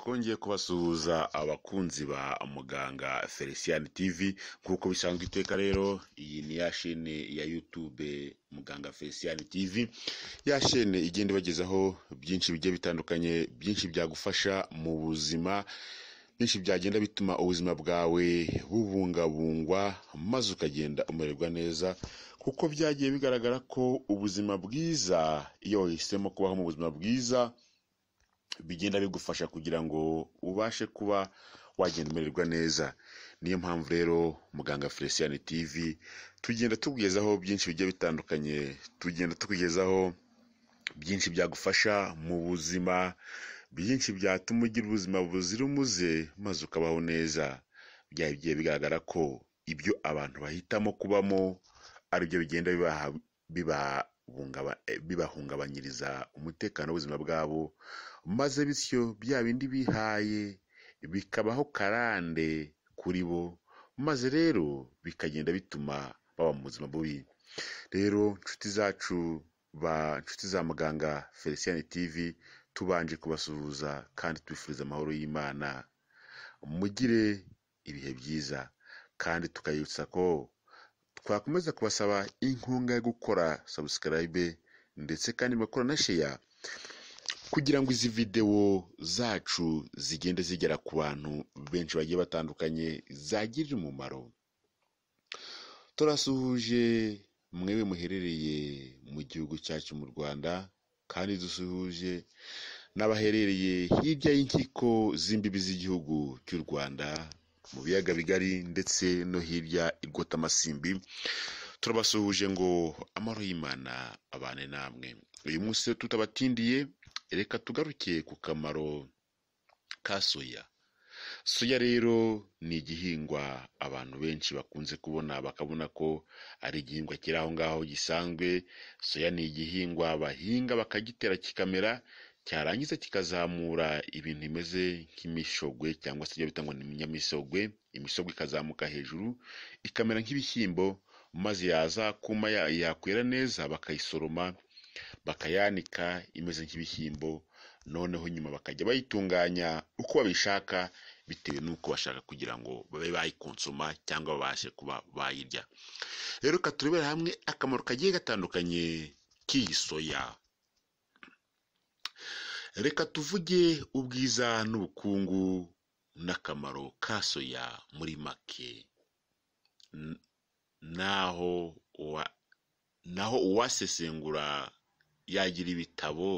twongeye kubasuhuza abakunzi ba muganga felicien tv nk'uko bisanzwe iteka rero iyi ni ya shene ya youtube muganga felicien tv ya shene igenda ibagezaho byinshi bigiye bitandukanye byinshi byagufasha mu buzima byinshi byagenda bituma ubuzima bwawe bubungabungwa maze ukagenda umererwa neza kuko byagiye bigaragara ko ubuzima bwiza iyo wahisemo kubaho mu buzima bwiza bigenda bigufasha kugira ngo ubashe kuba wagenda umererwa neza niyo mpamvu rero muganga felicien tv tugenda tukugezaho byinshi bigiye bitandukanye tugenda tukugezaho byinshi byagufasha mu buzima byinshi byatuma ugira ubuzima buzira umuze maze ukabaho neza byagiye bigaragara ko ibyo abantu bahitamo kubamo aribyo bigenda bibahungabanyiriza umutekano w'ubuzima bwabo maze bityo bya bindi bihaye bikabaho karande kuri bo, maze rero bikagenda bituma baba mu buzima bubi. Rero nshuti zacu ba nshuti za muganga Felicien TV, tubanje kubasuhuza kandi twifuriza amahoro y'Imana, mugire ibihe byiza kandi tukayibutsa ko twakomeza kubasaba inkunga yo gukora subscribe ndetse kandi mugakora na sheya. kugira ngo izi videwo zacu zigende zigera ku bantu benshi bagiye batandukanye zagirira umumaro turasuhuje mwewe muherereye mu gihugu cyacu mu rwanda kandi dusuhuje n'abaherereye hirya y'inkiko z'imbibi z'igihugu cy'u rwanda mu biyaga bigari ndetse no hirya i rwotamasimbi turabasuhuje ngo amahoro y'imana abane namwe uyu munsi tutabatindiye reka tugaruke ku kamaro ka soya, soya rero ni igihingwa abantu benshi bakunze kubona bakabona ko ari igihingwa kiri aho ngaho gisanzwe, soya ni igihingwa bahinga bakagitera kikamera cyarangiza kikazamura ibintu bimeze nk'imishogwe cyangwa se ibyo bita ngo ni ibinyamisogwe, imisogwe ikazamuka hejuru ikamera nk'ibishyimbo maze yaza kuma yakwera neza bakayisoroma bakayanika imeze nk'ibishyimbo noneho nyuma bakajya bayitunganya uko babishaka bitewe n'uko bashaka kugira ngo babe bayikonsoma cyangwa babashe kuba bayirya rero reka turebere hamwe akamaro kagiye gatandukanye k'iyi soya reka tuvuge ubwiza n'ubukungu n'akamaro ka soya muri make naho naho uwasesengura yagira ibitabo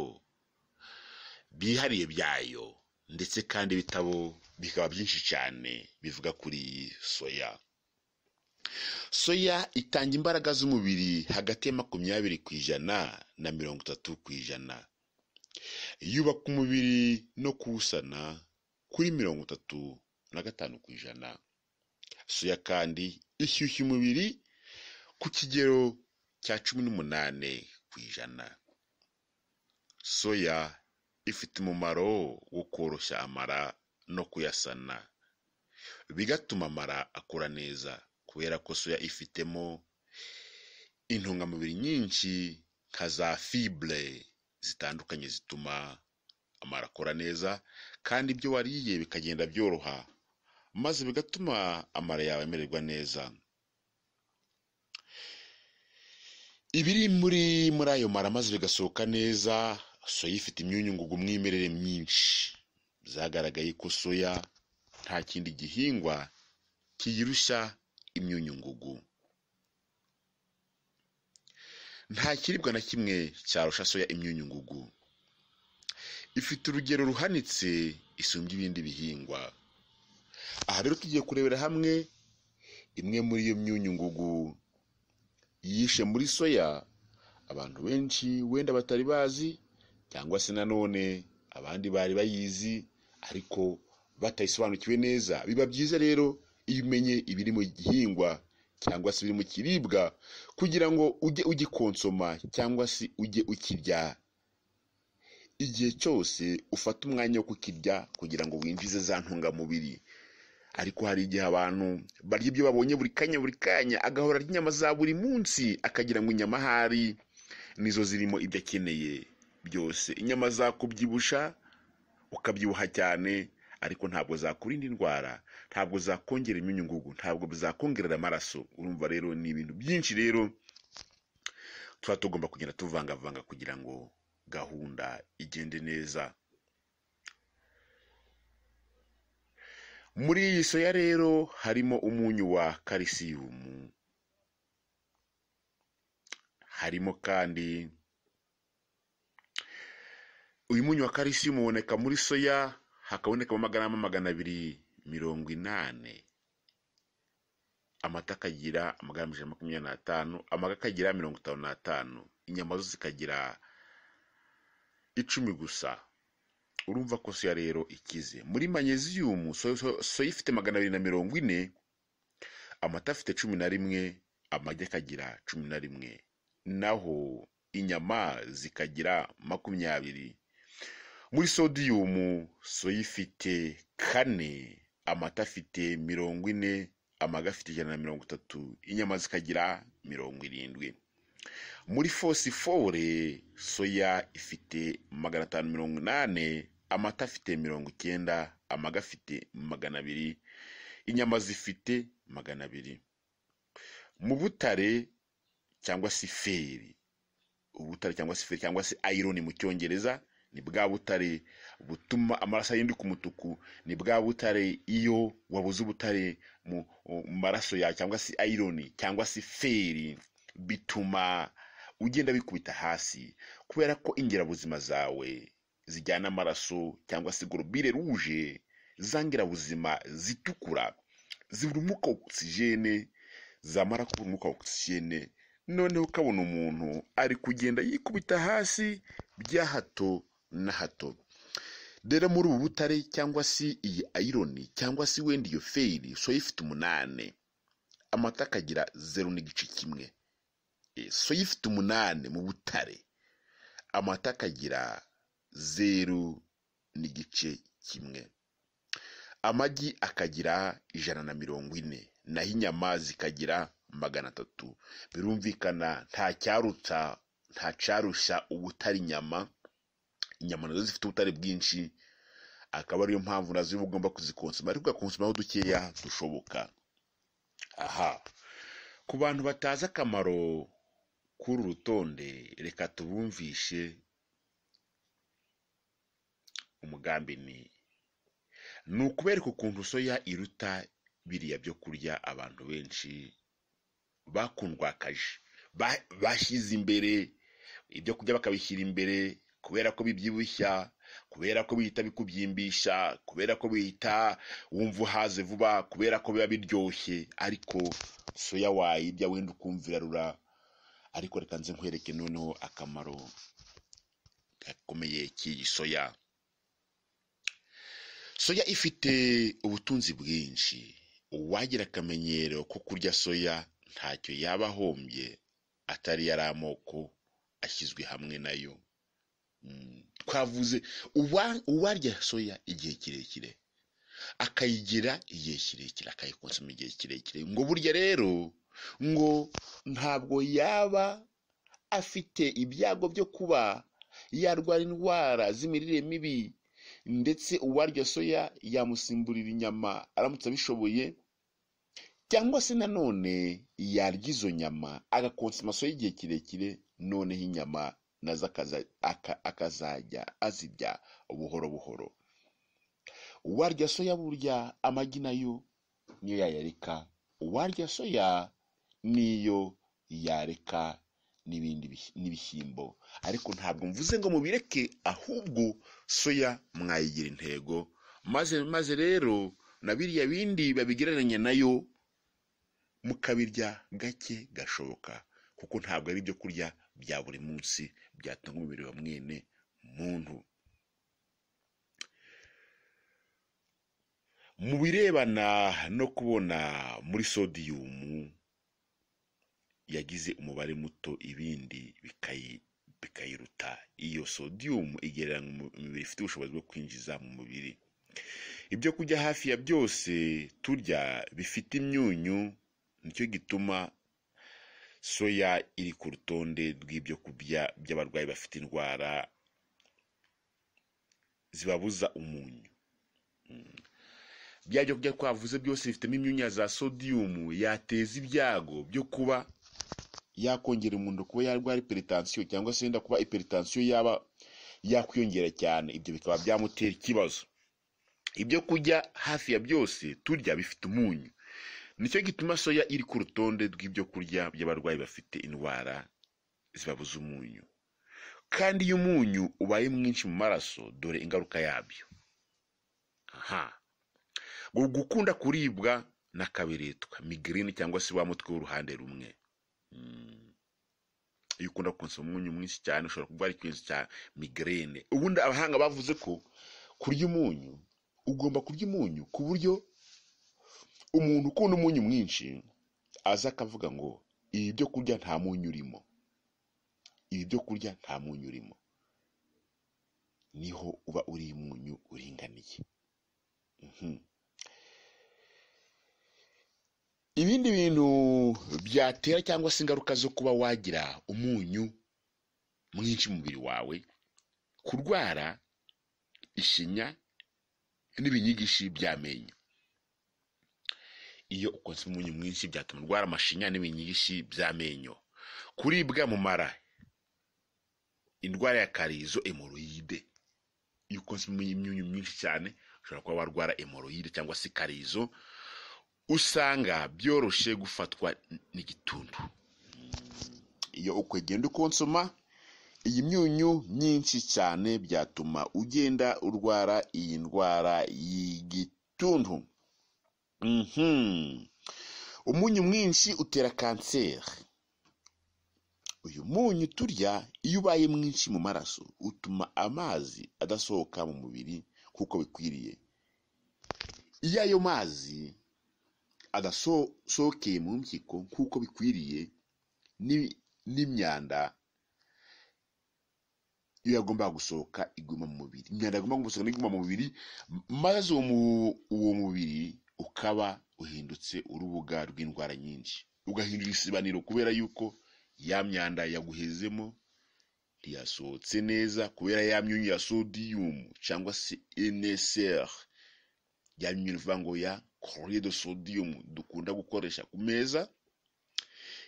byihariye byayo ndetse kandi ibitabo bikaba byinshi cyane bivuga kuri soya soya itanga imbaraga z'umubiri hagati ya makumyabiri ku ijana na mirongo itatu ku ijana yubaka umubiri no kuwusana kuri mirongo itatu na gatanu ku ijana soya kandi ishyushya umubiri ku kigero cya cumi n'umunani ku ijana Soya ifite umumaro wo koroshya amara no kuyasana, bigatuma amara akura neza kubera ko soya ifitemo intungamubiri nyinshi nka za fibure zitandukanye zituma amara akora neza kandi ibyo wariye bikagenda byoroha, maze bigatuma amara yawe amererwa neza. Ibiri muri muri ayo mara maze bigasohoka neza soya ifite imyunyungugu umwimerere myinshi byagaragaye ko soya nta kindi gihingwa kiyirushya imyunyungugu nta kiribwa na kimwe cyarusha soya imyunyungugu ifite urugero ruhanitse isumbye ibindi bihingwa aha rero tugiye kurebera hamwe imwe muri iyo myunyungugu yishe muri soya abantu benshi wenda batari bazi cyangwa se nanone abandi bari bayizi ariko batayisobanukiwe neza biba byiza rero iyo umenye ibiri mu gihingwa cyangwa se biri mu kiribwa kugira ngo ujye ugikonsoma cyangwa se ujye ukirya igihe cyose ufata umwanya wo kukirya kugira ngo winjize za ntungamubiri ariko hari igihe abantu barya ibyo babonye buri kanya buri kanya agahora arya inyama za buri munsi akagira ngo inyama ahari nizo zirimo ibyo akeneye byose inyama zakubyibushya ukabyibuha cyane ariko ntabwo zakurinda indwara ntabwo zakongera imyunyungugu ntabwo zakongerera amaraso urumva rero ni ibintu byinshi rero tuba tugomba kugenda tuvangavanga kugira ngo gahunda igende neza muri iyi soya rero harimo umunyu wa karisiyumu harimo kandi Uyu munyu wa calcium uboneka muri soya hakabonekamo amagarama magana abiri mirongo inane, amata akagira amagarama ijana na makumyabiri n'atanu, amagi akagira mirongo itanu n'atanu, inyama zo zikagira icumi gusa. Urumva ko soya rero ikize. Muri magnesium soya ifite magana abiri na mirongo ine, amata afite cumi na rimwe, amagi akagira cumi na rimwe, naho inyama zikagira makumyabiri. Muri sodium soya ifite kane, amata afite mirongo ine, amagi afite ijana na mirongo itatu, inyama zikagira mirongo irindwi. Muri fosifore soya ifite magana atanu mirongo inani, amata afite mirongo icyenda, amagi afite magana abiri, inyama zifite magana abiri. Mu butare cyangwa se feri, ubutare cyangwa se feri cyangwa se iron mu cyongereza ni bwa butare butuma amaraso ahinduka umutuku ni bwa butare iyo wabuze ubutare mu maraso yawe cyangwa se ayironi cyangwa se feri bituma ugenda bikubita hasi kubera ko ingirabuzima zawe zijyana amaraso cyangwa se gorobire ruje za ngirabuzima zitukura zibura umwuka ogisijene zamara kubura umwuka ogisijene noneho ukabona umuntu ari kugenda yikubita hasi bya hato na hato rero muri ubu butare cyangwa se iyi ayironi cyangwa se wenda iyo feri soya ifite umunani amata akagira zeru n'igice kimwe eh, soya ifite umunani mu butare amata akagira zeru n'igice kimwe amagi akagira ijana na mirongo ine naho inyama zikagira magana atatu birumvikana nta cyarutsa nta cyarushya ubutari inyama inyama nazo zifite ubutare bwinshi akaba ariyo mpamvu nazo uba ugomba kuzikonsoma ariko ugakonsomaho dukeya dushoboka aha ku bantu batazi akamaro k'uru rutonde reka tubumvishe umugambi ni ni ukubereka ukuntu soya iruta biriya byo kurya abantu benshi bakundwakaje bashyize imbere ibyo kurya bakabishyira imbere kubera ko bibyibushya kubera ko bihita bikubyimbisha kubera ko bihita wumva uhaze vuba kubera ko biba biryoshye ariko soya wayirya wenda ukumva irarura ariko reka nze nkwereke noneho akamaro gakomeye k'iyi soya soya ifite ubutunzi bwinshi uwagira akamenyero ko kurya soya ntacyo yaba ahombye atari yari amoko ashyizwe hamwe nayo twavuze uwarya soya igihe kirekire akayigira igihe kirekire akayikonsoma igihe kirekire ngo burya rero ngo ntabwo yaba afite ibyago byo kuba yarwara indwara z'imirire mibi ndetse uwarya soya yamusimburira inyama aramutse abishoboye cyangwa se nanone yarya izo nyama agakonsoma soya igihe kirekire noneho inyama nazo akazajya azibya buhoro buhoro uwarya soya burya amagi nayo niyo yayareka uwarya soya niyo yareka n'ibindi n'ibishyimbo ariko ntabwo mvuze ngo mubireke ahubwo soya mwayigira intego maze maze rero na biriya bindi babigereranya nayo mukabirya gake gashoboka kuko ntabwo ari ibyo kurya bya buri munsi byatanga umubiri wa mwene muntu mu birebana no kubona muri sodiyumu yagize umubare muto ibindi bikayiruta iyo sodiyumu igereranya umubiri ifite ubushobozi bwo kwinjiza mu mubiri ibyo kujya hafi ya byose turya bifite imyunyu nicyo gituma Soya iri ku rutonde rw'ibyo kurya by'abarwayi bafite indwara zibabuza umunyu. Bya byo twavuze byose bifitemo imyunya za sodiyumu yateza ibyago byo kuba yakongera umuntu kuba yarwara iperitansiyo cyangwa se yenda kuba iperitansiyo yaba yakwiyongera cyane, ibyo bikaba byamutera ikibazo. Ibyo kurya hafi ya byose turya bifite umunyu. nicyo gituma soya iri ku rutonde rw'ibyo kurya by'abarwayi bafite indwara zibabuza umunyu kandi iyo umunyu ubaye mwinshi mu maraso dore ingaruka yabyo gukunda kuribwa n'akabiretwa migrine cyangwa se wa mutwe w'uruhande rumwe hmm. iyo ukunda kunsa umunyu mwinshi cyane ushobora kurwara ikibazo cya migrine ubundi abahanga bavuze ko kurya umunyu ugomba kurya umunyu ku buryo Umuntu ukunda umunyu mwinshi aze akavuga ngo ibi byo kurya nta munyu urimo, ibi byo kurya nta munyu urimo, niho uba uriye umunyu uringaniye. Mhm. Ibindi bintu byatera cyangwa se ingaruka zo kuba wagira umunyu mwinshi mubiri wawe, kurwara ishinya n'ibinyigishi by'amenyo. iyo ukoze umunyu mwinshi byatuma urwara amashinya n'ibinyigishi by'amenyo kuribwa mu mara indwara ya karizo emoroyide iyo ukoze imyunyu myinshi cyane ushobora kuba warwara emoroyide cyangwa se karizo usanga byoroshye gufatwa n'igituntu iyo ukagenda ukonsoma iyi myunyu myinshi cyane byatuma ugenda urwara iyi ndwara y'igituntu Mhm. Umunyu mwinshi utera kanseri. Uyu munyu turya iyo ubaye mwinshi mu maraso utuma amazi adasohoka mu mubiri kuko bikwiriye. Iyo ayo mazi adasohokeye mu mpyiko nk'uko bikwiriye n'imyanda iyo yagombaga gusohoka iguma mu mubiri. Imyanda yagombaga gusohoka iguma mu mubiri maze uwo mubiri ukaba uhindutse urubuga rw'indwara nyinshi ugahindura isibaniro kubera yuko ya myanda yaguhezemo ntiyasohotse neza kubera ya myunyu ya sodiyumu cyangwa se eneseri ya myunyu ivango ya koreye sodiyumu dukunda gukoresha ku meza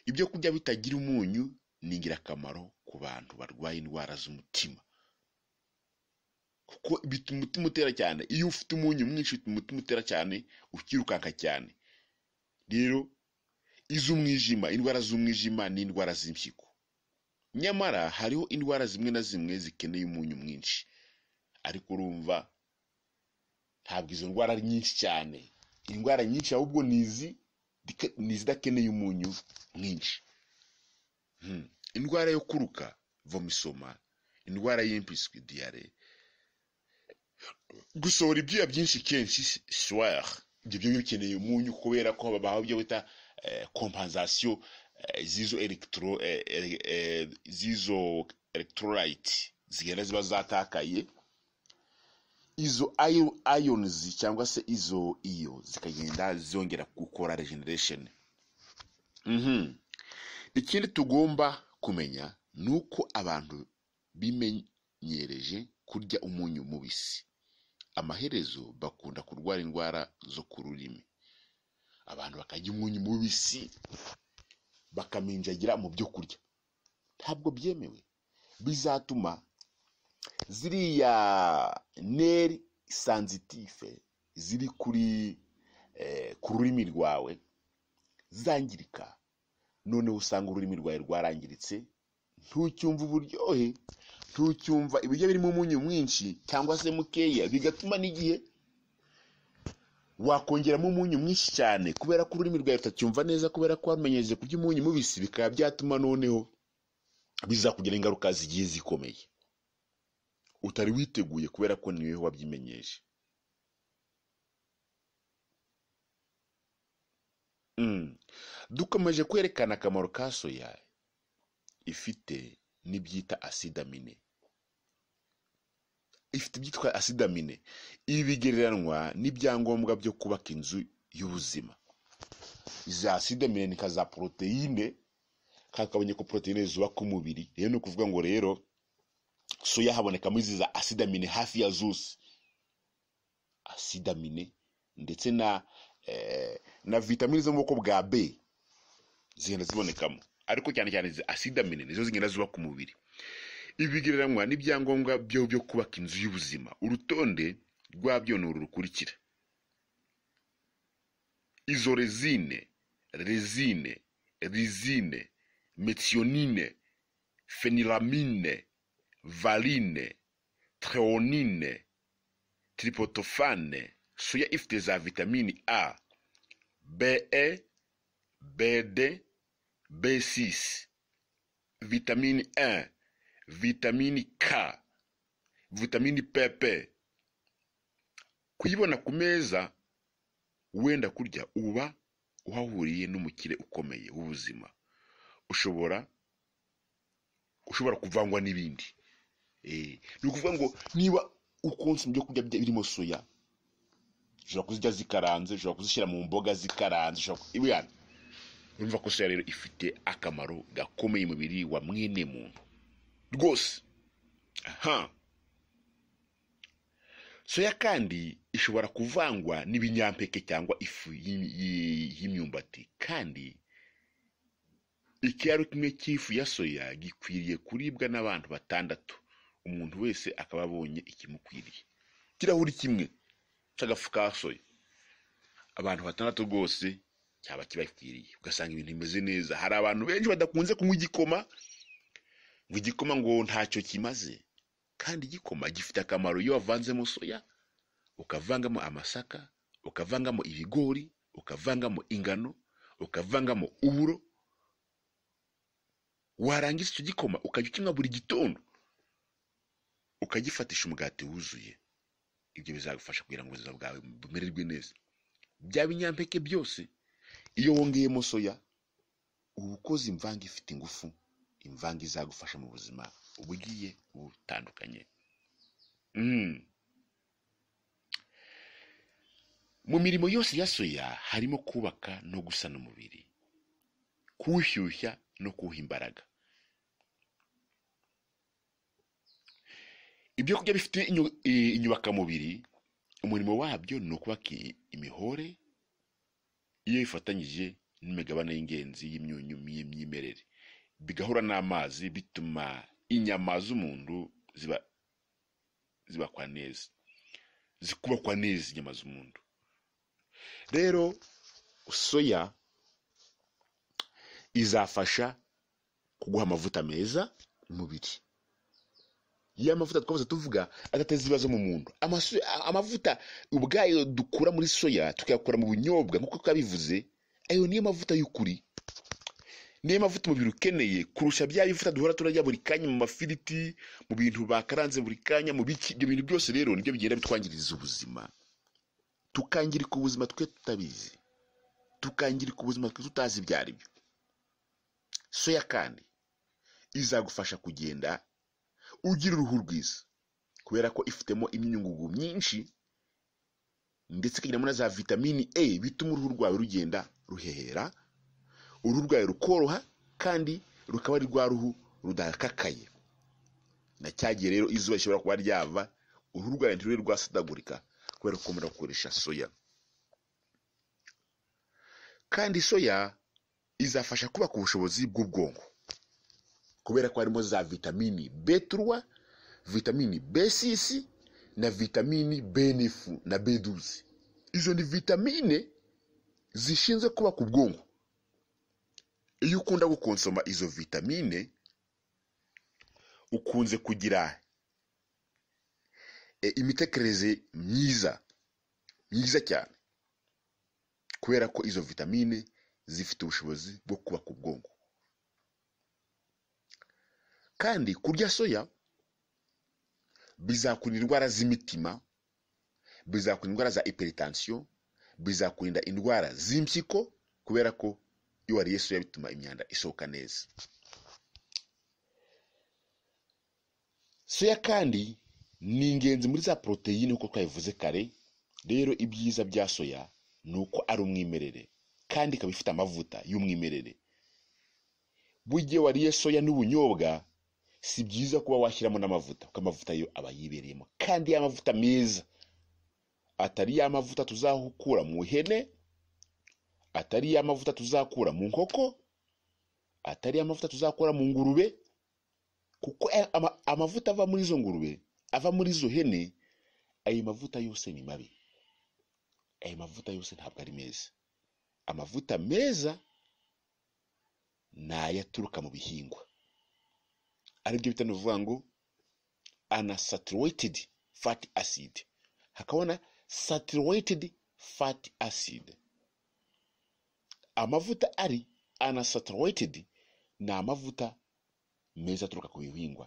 ibyo kurya bitagira umunyu ni ingirakamaro ku bantu barwaye indwara z'umutima kuko bituma umutima utera cyane iyo ufite umunyu mwinshi bituma umutima utera cyane ukirukanka cyane rero iz'umwijima indwara z'umwijima ni indwara z'impyiko nyamara hariho indwara zimwe na zimwe zikeneye umunyu mwinshi ariko urumva ntabwo izo ndwara ari nyinshi cyane indwara nyinshi ahubwo ni izi izidakeneye umunyu mwinshi hmm. indwara yo kuruka vomisoma indwara y'impiswi diyare gusohora ibyuya byinshi kenshi soir ibyo byo bikeneye umunyu kubera ko babaha ibyo bita kompensasiyo eh, eh, z'izo elegitoro eh, z'izo elegitorolayiti zigenda ziba zatakaye izo ayonizi cyangwa se izo iyo zikagenda zongera gukora regeneration mhm. ikindi tugomba kumenya ni uko abantu bimenyereje kurya umunyu mubisi amaherezo bakunda kurwara indwara zo ku rurimi abantu bakajya umunyu mubisi bakaminjagira mu byo kurya ntabwo byemewe bizatuma ziriya neri sanzitife ziri kuri eh, ku rurimi rwawe zangirika noneho usanga ururimi rwawe rwarangiritse ntucyumva uburyohe ntucyumva ibiryo birimo umunyu mwinshi cyangwa se mukeya bigatuma n'igihe wakongeramo umunyu mwinshi cyane kubera ko ururimi rwawe rutacyumva neza kubera ko wamenyereje kurya umunyu mubisi bikaba byatuma noneho bizakugira ingaruka zigiye zikomeye utari witeguye kubera ko niwe wabyimenyeje mm. dukomeje kwerekana akamaro ka soya ifite n'ibyita asidamine ifite ibyitwa asidamine ibi bigereranywa n'ibyangombwa byo kubaka inzu y'ubuzima iza asidamine ni nka za poroteyine kakabonye ko poroteyine zubaka umubiri rero ni ukuvuga ngo rero soya habonekamo izi za asidamine hafi ya zose asidamine ndetse na eh, na vitamine zo mu bwa b zigenda zibonekamo ariko cyane cyane aside amine nizo zigenda zubaka umubiri ibi bigereranywa n'ibyangombwa byo byo kubaka inzu y'ubuzima urutonde rwabyo ni uru rukurikira izo rezine rezine rizine metionine feniramine valine treonine tripotofane soya ifite za vitamini a be bd B6, vitamine 1, vitamine K, vitamine pepe. Kuyibona ku meza wenda kurya uba uhahuriye n'umukire ukomeye w'ubuzima ushobora ushobora kuvangwa n'ibindi eh, ni ukuvuga ngo niba ukonsa ibyo kurya birimo soya ushobora kuzirya zikaranze ushobora kuzishyira mu mboga zikaranze numva ko soya rero ifite akamaro gakomeye mu wa mwene muntu rwose aha soya kandi ishobora kuvangwa n'ibinyampeke cyangwa ifu y'imyumbati kandi ikiraro kimwe cy'ifu ya soya gikwiriye kuribwa n'abantu batandatu umuntu wese akaba abonye ikimukwiriye ikirahuri kimwe cy'agafu ka soya abantu batandatu rwose cyaba kibakwiriye ugasanga ibintu bimeze neza hari abantu benshi badakunze kunywa igikoma ngo igikoma ngo ntacyo kimaze kandi igikoma gifite akamaro iyo wavanzemo soya ukavangamo amasaka ukavangamo ibigori ukavangamo ingano ukavangamo uburo warangiza icyo gikoma ukajya ukinywa buri gitondo ukagifatisha umugati wuzuye ibyo bizagufasha kugira ngo ubuzima bwawe bumererwe neza bya binyampeke byose iyo wongeyemo soya uba ukoze imvange ifite ingufu imvange izagufasha mu buzima bugiye butandukanye hmm. mu mirimo yose ya soya harimo kubaka no gusana umubiri kuwushyushya no kuwuha imbaraga ibyo kurya bifite inyubakamubiri umurimo wabyo ni ukubaka imihore iyo bifatanyije n'imigabane y'ingenzi y'imyunyu y'imyemerere bigahura n'amazi bituma inyama z'umuntu ziba zibakwa neza zikubakwa neza inyama z'umuntu rero soya izafasha kuguha amavuta meza umubiri ya twavuze tuvuga adateza ibibazo mu muntu amavuta ubwayo dukura muri soya tukayakura mu bunyobwa nk'uko twabivuze ayo niyo mavuta y'ukuri niyo mavuta umubiri ukeneye kurusha bya bivuta duhora turarya buri kanya mu mafiriti mu bintu bakaranze buri kanya mu biki ibyo bintu byose rero nibyo bigenda bitwangiriza ubuzima tukangirika ubuzima twe tutabizi tukangirika ubuzima twe tutazi ibyo ari byo soya kandi izagufasha kugenda ugira uruhu rwiza kubera ko ifitemo imyunyungugu myinshi ndetse ikagiramo na za vitamini e bituma uruhu rwawe rugenda ruhehera uruhu rwawe rukoroha kandi rukaba ari rwa ruhu rudakakaye na cya gihe rero izuba rishobora kuba ryava uruhu rwawe ntirube rwasadagurika kubera gukomera gukoresha soya kandi soya izafasha kubaka ubushobozi bw'ubwonko kubera ko harimo za vitamini b3 vitamini b6 na vitamini b na b12 izo ni vitamine zishinzwe kuba ku bwonko iyo ukunda gukonsoma izo vitamine ukunze kugira e, imitekerereze myiza myiza cyane kubera ko izo vitamine zifite ubushobozi bwo kubaka ubwonko kandi kurya soya bizakurinda indwara z'imitima bizakurinda indwara za iperitansiyo bizakurinda indwara z'impyiko kubera ko iyo wariye soya bituma imyanda isohoka neza soya kandi ni ingenzi muri za poroteyine uko twabivuze kare rero ibyiza bya soya ni uko ari umwimerere kandi ikaba ifite amavuta y'umwimerere buriya wariye soya n'ubunyobwa si byiza kuba washyiramo n'amavuta kuko amavuta yo aba yibereyemo kandi y'amavuta meza atari ya mavuta tuzakura mu ihene atari ya mavuta tuzakura mu nkoko atari ya mavuta tuzakura mu ngurube kuko amavuta ava muri izo ngurube ava muri izo hene ayo mavuta yose ni mabi ayo mavuta yose ntabwo ari meza amavuta meza ni ayaturuka mu bihingwa aribyo bita ni ngo unsaturated fat acid hakabona saturated fat acid amavuta ari unsaturated ni amavuta meza aturuka ku bihingwa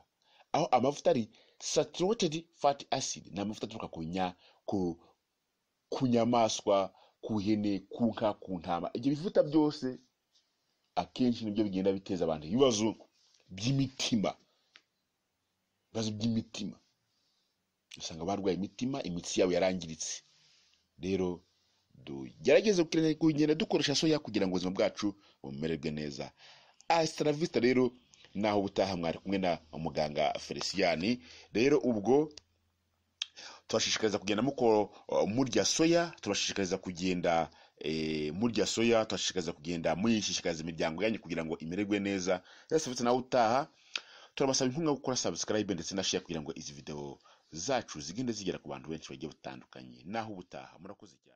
aho amavuta ari saturated fat acid ni amavuta aturuka ku ku ku nyamaswa ku ihene ku nka ku ntama ibyo bivuta byose akenshi nibyo bigenda biteza abantu ibibazo by'imitima ibibazo by'imitima usanga abarwaye imitima imitsi yabo yarangiritse rero tugerageze kugenda dukoresha soya kugira ngo ubuzima bwacu bumererwe neza asitaravista rero naho ubutaha mwari kumwe na muganga Felesiyani rero ubwo tubashishikariza kugenda uh, murya soya tubashishikariza kugenda eh, murya soya tubashishikariza kugenda muyishishikariza imiryango yanyu kugira ngo imererwe neza nawe utaha turabasaba inkunga gukora subscribe ndetse na share kugira ngo izi video zacu zigende zigera ku bantu benshi bagiye batandukanye naho ubutaha murakoze cyane